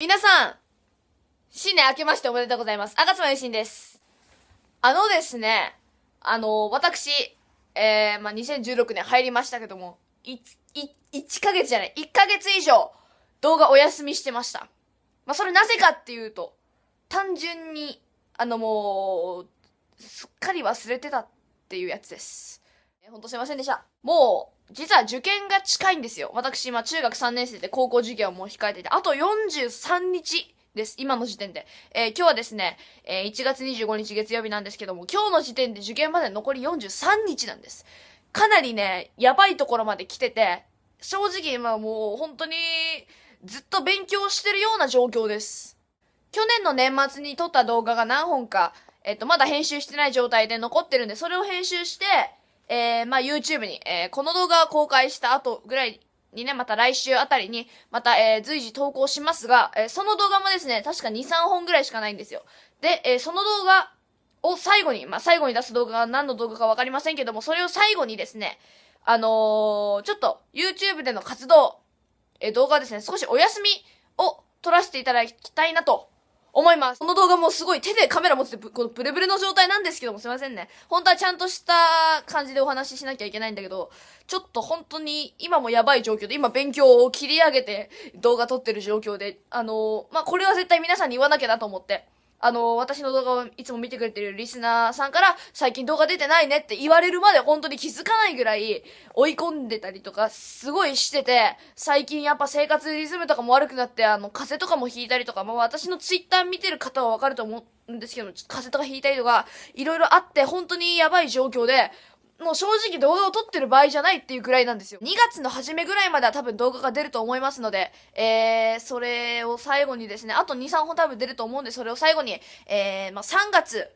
皆さん、新年明けましておめでとうございます。赤妻よしんです。あのですね、あの、私、えー、まあ、2016年入りましたけども、い、い、1ヶ月じゃない、1ヶ月以上、動画お休みしてました。まあ、それなぜかっていうと、単純に、あのもう、すっかり忘れてたっていうやつです。えほんとすいませんでした。もう、実は受験が近いんですよ。私今中学3年生で高校授業も控えてて、あと43日です。今の時点で。えー、今日はですね、えー、1月25日月曜日なんですけども、今日の時点で受験まで残り43日なんです。かなりね、やばいところまで来てて、正直今もう本当にずっと勉強してるような状況です。去年の年末に撮った動画が何本か、えっと、まだ編集してない状態で残ってるんで、それを編集して、えー、まあ YouTube に、えー、この動画を公開した後ぐらいにね、また来週あたりに、また、えー、随時投稿しますが、えー、その動画もですね、確か2、3本ぐらいしかないんですよ。で、えー、その動画を最後に、まあ、最後に出す動画が何の動画かわかりませんけども、それを最後にですね、あのー、ちょっと YouTube での活動、えー、動画ですね、少しお休みを取らせていただきたいなと思います。この動画もすごい手でカメラ持ってて、このブレブレの状態なんですけどもすいませんね。本当はちゃんとした感じでお話ししなきゃいけないんだけど、ちょっと本当に今もやばい状況で、今勉強を切り上げて動画撮ってる状況で、あのー、まあ、これは絶対皆さんに言わなきゃなと思って。あの、私の動画をいつも見てくれてるリスナーさんから、最近動画出てないねって言われるまで本当に気づかないぐらい追い込んでたりとか、すごいしてて、最近やっぱ生活リズムとかも悪くなって、あの、風邪とかも引いたりとか、まあ私のツイッター見てる方はわかると思うんですけど、風邪とか引いたりとか、いろいろあって、本当にやばい状況で、もう正直動画を撮ってる場合じゃないっていうくらいなんですよ。2月の初めぐらいまでは多分動画が出ると思いますので、えー、それを最後にですね、あと2、3本多分出ると思うんで、それを最後に、えー、まあ、3月、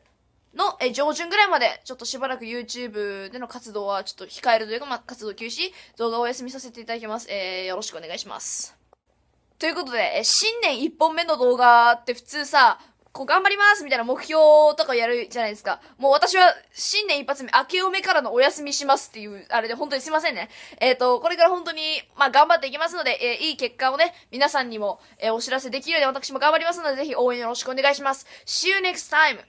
の、え、上旬ぐらいまで、ちょっとしばらく YouTube での活動はちょっと控えるというか、まあ、活動休止、動画をお休みさせていただきます。えー、よろしくお願いします。ということで、え、新年1本目の動画って普通さ、こう頑張りますみたいな目標とかやるじゃないですか。もう私は新年一発目、明けおめからのお休みしますっていう、あれで本当にすいませんね。えっ、ー、と、これから本当に、まあ頑張っていきますので、えー、いい結果をね、皆さんにも、えー、お知らせできるように私も頑張りますので、ぜひ応援よろしくお願いします。See you next time!